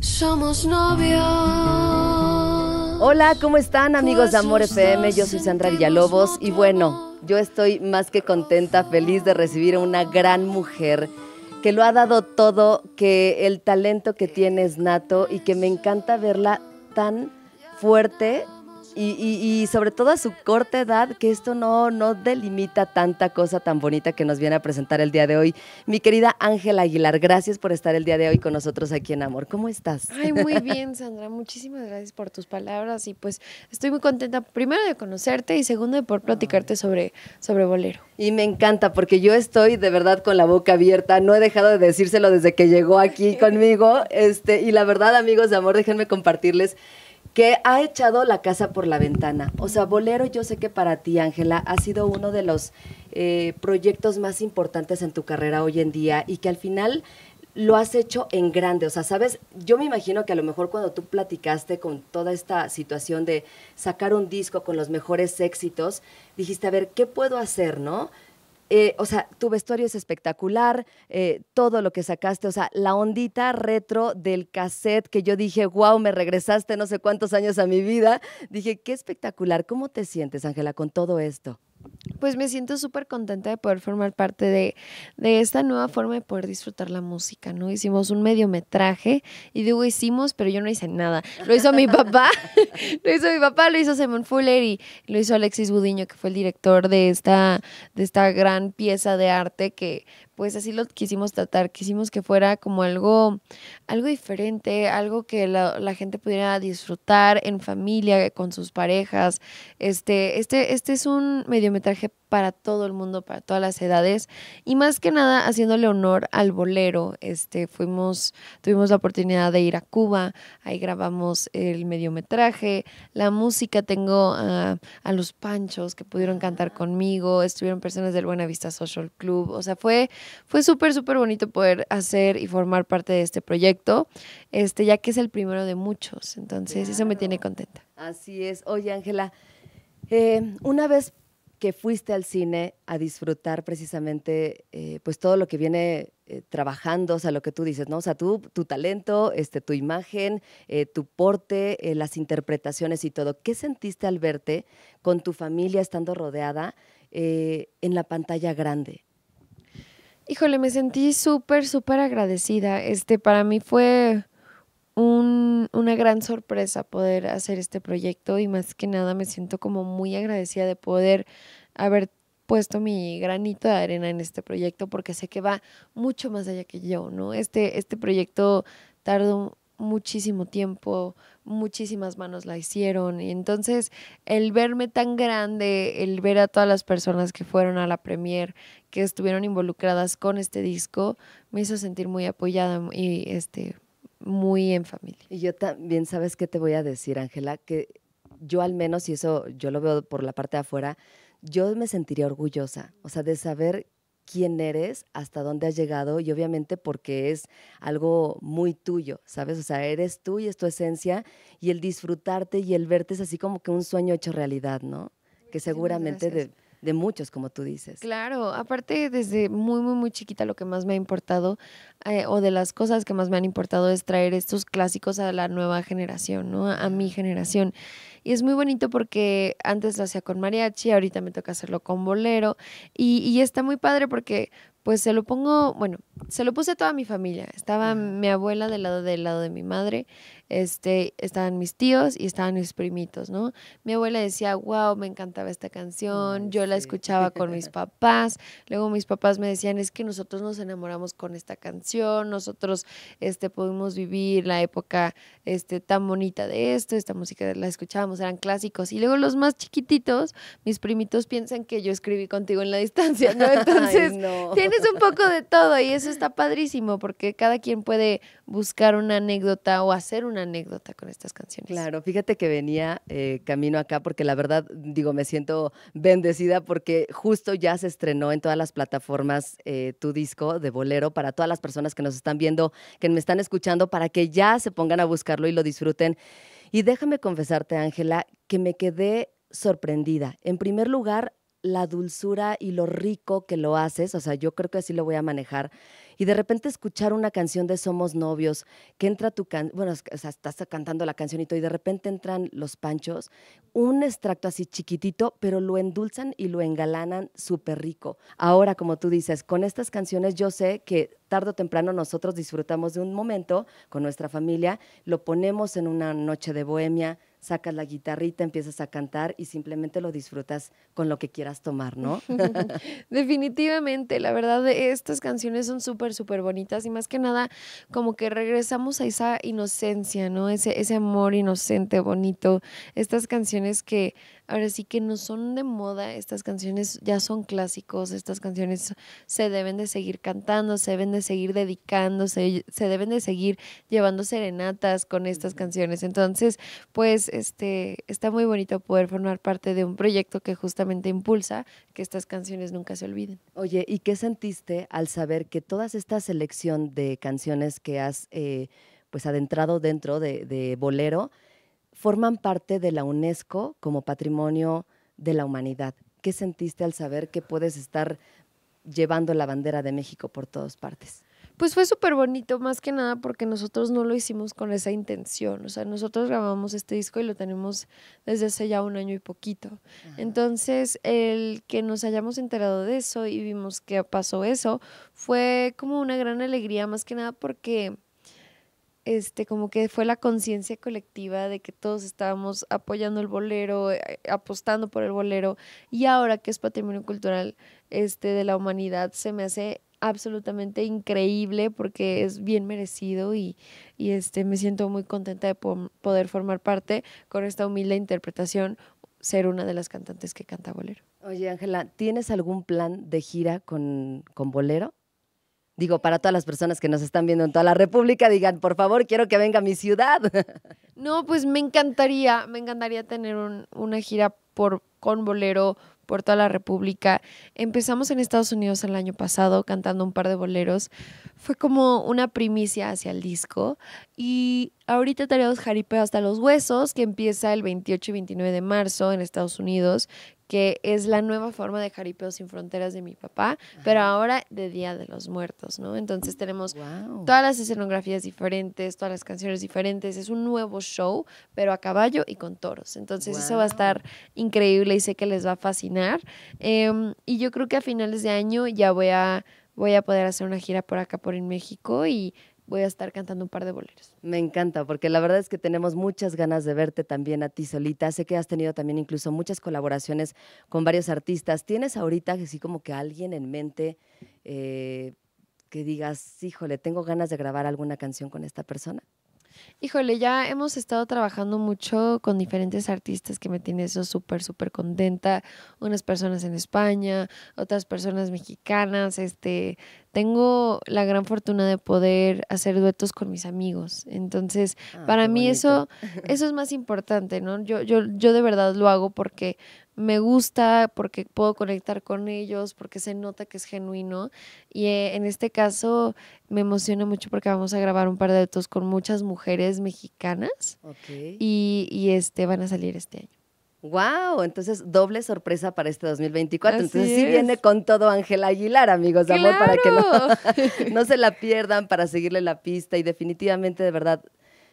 Somos novios. Hola, ¿cómo están amigos de pues Amor FM? Yo soy Sandra Villalobos y bueno, yo estoy más que contenta, feliz de recibir a una gran mujer que lo ha dado todo, que el talento que tiene es nato y que me encanta verla tan fuerte y, sobre todo a su corta edad, que esto no, no delimita tanta cosa tan bonita que nos viene a presentar el día de hoy. Mi querida Ángela Aguilar, gracias por estar el día de hoy con nosotros aquí en Amor. ¿Cómo estás? Ay, muy bien, Sandra. Muchísimas gracias por tus palabras y pues estoy muy contenta, primero de conocerte y segundo de por platicarte sobre, sobre Bolero. Y me encanta porque yo estoy de verdad con la boca abierta, no he dejado de decírselo desde que llegó aquí conmigo. Este, y la verdad, amigos de Amor, déjenme compartirles que ha echado la casa por la ventana. O sea, Bolero, yo sé que para ti, Ángela, ha sido uno de los eh, proyectos más importantes en tu carrera hoy en día y que al final lo has hecho en grande. O sea, sabes, yo me imagino que a lo mejor cuando tú platicaste con toda esta situación de sacar un disco con los mejores éxitos, dijiste, a ver, ¿qué puedo hacer, no? Eh, o sea, tu vestuario es espectacular, eh, todo lo que sacaste, o sea, la ondita retro del cassette que yo dije, wow, me regresaste no sé cuántos años a mi vida. Dije, qué espectacular. ¿Cómo te sientes, Ángela, con todo esto? pues me siento súper contenta de poder formar parte de, esta nueva forma de poder disfrutar la música, ¿no? Hicimos un mediometraje y digo hicimos, pero yo no hice nada. Lo hizo mi papá, lo hizo mi papá, lo hizo Simon Fuller y lo hizo Alexis Budiño, que fue el director de esta, de esta gran pieza de arte que pues así lo quisimos tratar, quisimos que fuera como algo, algo diferente, algo que la, gente pudiera disfrutar en familia, con sus parejas. Este, este, este es un mediometraje para todo el mundo, para todas las edades. Y más que nada, haciéndole honor al bolero, este, fuimos, tuvimos la oportunidad de ir a Cuba, ahí grabamos el mediometraje, la música, tengo a, los Panchos que pudieron cantar ah. conmigo, estuvieron personas del Buena Vista Social Club, o sea, fue, fue súper, súper bonito poder hacer y formar parte de este proyecto, este, ya que es el primero de muchos, entonces eso me tiene contenta. Así es. Oye, Ángela, eh, una vez que fuiste al cine a disfrutar precisamente eh, pues todo lo que viene eh, trabajando, o sea, lo que tú dices, ¿no? O sea, tu talento, este, tu imagen, eh, tu porte, las interpretaciones y todo. ¿Qué sentiste al verte con tu familia estando rodeada en la pantalla grande? Híjole, me sentí súper, súper agradecida. Este, para mí fue un, una gran sorpresa poder hacer este proyecto y más que nada me siento como muy agradecida de poder haber puesto mi granito de arena en este proyecto porque sé que va mucho más allá que yo, ¿no? Este, este proyecto tardó muchísimo tiempo, muchísimas manos la hicieron. Y entonces el verme tan grande, el ver a todas las personas que fueron a la premier, que estuvieron involucradas con este disco, me hizo sentir muy apoyada y este muy en familia. Y yo también, ¿sabes qué te voy a decir, Ángela? Que yo al menos, y eso yo lo veo por la parte de afuera, yo me sentiría orgullosa, o sea, de saber quién eres, hasta dónde has llegado y obviamente porque es algo muy tuyo, ¿sabes? O sea, eres tú y es tu esencia y el disfrutarte y el verte es así como que un sueño hecho realidad, ¿no? que seguramente de muchos, como tú dices. Claro, aparte desde muy, muy, muy chiquita lo que más me ha importado eh, o de las cosas que más me han importado es traer estos clásicos a la nueva generación, ¿no? A mi generación. Y es muy bonito porque antes lo hacía con mariachi, ahorita me toca hacerlo con bolero y, y está muy padre porque pues se lo pongo, bueno, se lo puse a toda mi familia. Estaba mi abuela del lado del lado de mi madre, este, estaban mis tíos y estaban mis primitos, ¿no? Mi abuela decía, wow, me encantaba esta canción, yo la escuchaba con mis papás, luego mis papás me decían, es que nosotros nos enamoramos con esta canción, nosotros este, pudimos vivir la época este, tan bonita de esto, esta música la escuchábamos, eran clásicos. Y luego los más chiquititos, mis primitos piensan que yo escribí contigo en la distancia, ¿no? Entonces, tienes un poco de todo y eso está padrísimo porque cada quien puede buscar una anécdota o hacer una anécdota con estas canciones. Claro, fíjate que venía eh, camino acá porque la verdad, digo, me siento bendecida porque justo ya se estrenó en todas las plataformas eh, tu disco de bolero para todas las personas que nos están viendo, que me están escuchando, para que ya se pongan a buscarlo y lo disfruten. Y déjame confesarte, Ángela, que me quedé sorprendida. En primer lugar, la dulzura y lo rico que lo haces, o sea, yo creo que así lo voy a manejar. Y de repente escuchar una canción de Somos Novios, que entra tu canción, bueno, o sea, estás cantando la cancionito y de repente entran los panchos, un extracto así chiquitito, pero lo endulzan y lo engalanan súper rico. Ahora, como tú dices, con estas canciones yo sé que tarde o temprano nosotros disfrutamos de un momento con nuestra familia, lo ponemos en una noche de bohemia, sacas la guitarrita, empiezas a cantar y simplemente lo disfrutas con lo que quieras tomar, ¿no? Definitivamente, la verdad, estas canciones son súper, súper bonitas y más que nada como que regresamos a esa inocencia, ¿no? Ese, ese amor inocente, bonito, estas canciones que ahora sí que no son de moda, estas canciones ya son clásicos, estas canciones se deben de seguir cantando, se deben de seguir dedicando, se, deben de seguir llevando serenatas con estas canciones. Entonces, pues este está muy bonito poder formar parte de un proyecto que justamente impulsa que estas canciones nunca se olviden. Oye, ¿y qué sentiste al saber que toda esta selección de canciones que has eh, pues adentrado dentro de Bolero, forman parte de la UNESCO como Patrimonio de la Humanidad. ¿Qué sentiste al saber que puedes estar llevando la bandera de México por todas partes? Pues fue súper bonito, más que nada porque nosotros no lo hicimos con esa intención. O sea, nosotros grabamos este disco y lo tenemos desde hace ya un año y poquito. Entonces, el que nos hayamos enterado de eso y vimos que pasó eso, fue como una gran alegría, más que nada porque este, como que fue la conciencia colectiva de que todos estábamos apoyando el bolero, eh, apostando por el bolero, y ahora que es patrimonio cultural este, de la humanidad, se me hace absolutamente increíble porque es bien merecido y, este, me siento muy contenta de poder formar parte con esta humilde interpretación, ser una de las cantantes que canta bolero. Oye, Ángela, ¿tienes algún plan de gira con, con bolero? digo, para todas las personas que nos están viendo en toda la República, digan, por favor, quiero que venga a mi ciudad. No, pues me encantaría, me encantaría tener una gira por, con bolero por toda la República. Empezamos en Estados Unidos el año pasado cantando un par de boleros. Fue como una primicia hacia el disco. Y ahorita tenemos Jaripeo hasta los huesos, que empieza el 28 y 29 de marzo en Estados Unidos, que es la nueva forma de Jaripeo sin Fronteras de mi papá, pero ahora de Día de los Muertos, ¿no? Entonces tenemos todas las escenografías diferentes, todas las canciones diferentes, es un nuevo show, pero a caballo y con toros. Entonces eso va a estar increíble y sé que les va a fascinar. Em, y yo creo que a finales de año ya voy a voy a poder hacer una gira por acá por en México y voy a estar cantando un par de boleros. Me encanta, porque la verdad es que tenemos muchas ganas de verte también a ti solita. Sé que has tenido también incluso muchas colaboraciones con varios artistas. ¿Tienes ahorita así como que alguien en mente eh, que digas, híjole, tengo ganas de grabar alguna canción con esta persona? Híjole, ya hemos estado trabajando mucho con diferentes artistas que me tiene eso súper, súper contenta. Unas personas en España, otras personas mexicanas, este, tengo la gran fortuna de poder hacer duetos con mis amigos. Entonces, ah, para mí eso, eso es más importante, ¿no? Yo, yo, yo de verdad lo hago porque me gusta, porque puedo conectar con ellos, porque se nota que es genuino. Y eh, en este caso me emociona mucho porque vamos a grabar un par de duetos con muchas mujeres mexicanas. Y, y este, van a salir este año. Wow, entonces doble sorpresa para este 2024. entonces sí viene con todo Ángela Aguilar, amigos de amor, para que no se la pierdan, para seguirle la pista y definitivamente de verdad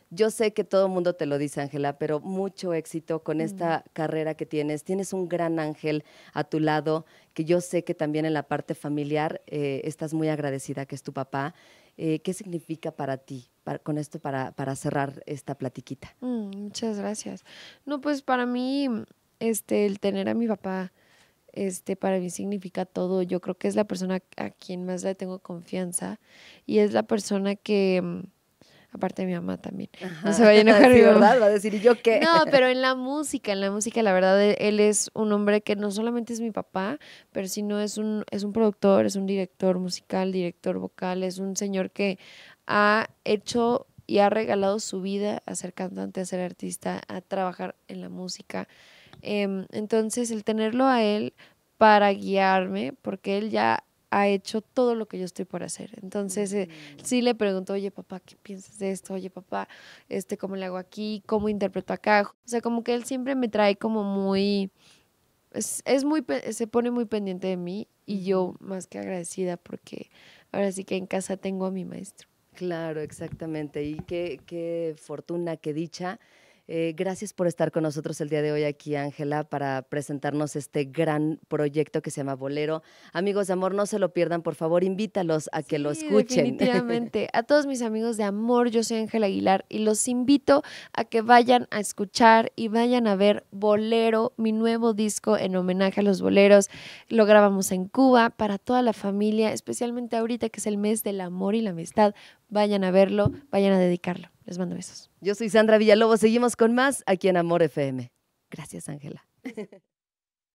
yo sé que todo el mundo te lo dice, Ángela, pero mucho éxito con mm. esta carrera que tienes. Tienes un gran ángel a tu lado, que yo sé que también en la parte familiar eh, estás muy agradecida, que es tu papá. Eh, ¿Qué significa para ti con esto para, cerrar esta platiquita? Mm, muchas gracias. No, pues para mí, este, el tener a mi papá, este, para mí significa todo. Yo creo que es la persona a quien más le tengo confianza y es la persona que mm, Aparte mi mamá también. No se vaya a enojar mi ¿verdad? Va a decir, yo qué? No, pero en la música, en la música, la verdad, e, él es un hombre que no solamente es mi papá, pero sino es un, es un productor, es un director musical, director vocal, es un señor que ha hecho y ha regalado su vida a ser cantante, a ser artista, a trabajar en la música. Em, entonces, el tenerlo a él para guiarme, porque él ya ha hecho todo lo que yo estoy por hacer. Entonces, eh, mm. sí le pregunto, oye papá, ¿qué piensas de esto? Oye papá, este, ¿cómo le hago aquí? ¿Cómo interpreto acá? O sea, como que él siempre me trae como muy, es, muy, se pone muy pendiente de mí y yo más que agradecida porque ahora sí que en casa tengo a mi maestro. Claro, exactamente. Y qué, qué fortuna, qué dicha eh, gracias por estar con nosotros el día de hoy aquí, Ángela, para presentarnos este gran proyecto que se llama Bolero. Amigos de Amor, no se lo pierdan, por favor, invítalos a que lo escuchen. Definitivamente. A todos mis amigos de Amor, yo soy Ángela Aguilar y los invito a que vayan a escuchar y vayan a ver Bolero, mi nuevo disco en homenaje a los boleros. Lo grabamos en Cuba para toda la familia, especialmente ahorita que es el mes del amor y la amistad. Vayan a verlo, vayan a dedicarlo. Les mando besos. Yo soy Sandra Villalobos. Seguimos con más aquí en Amor FM. Gracias, Ángela.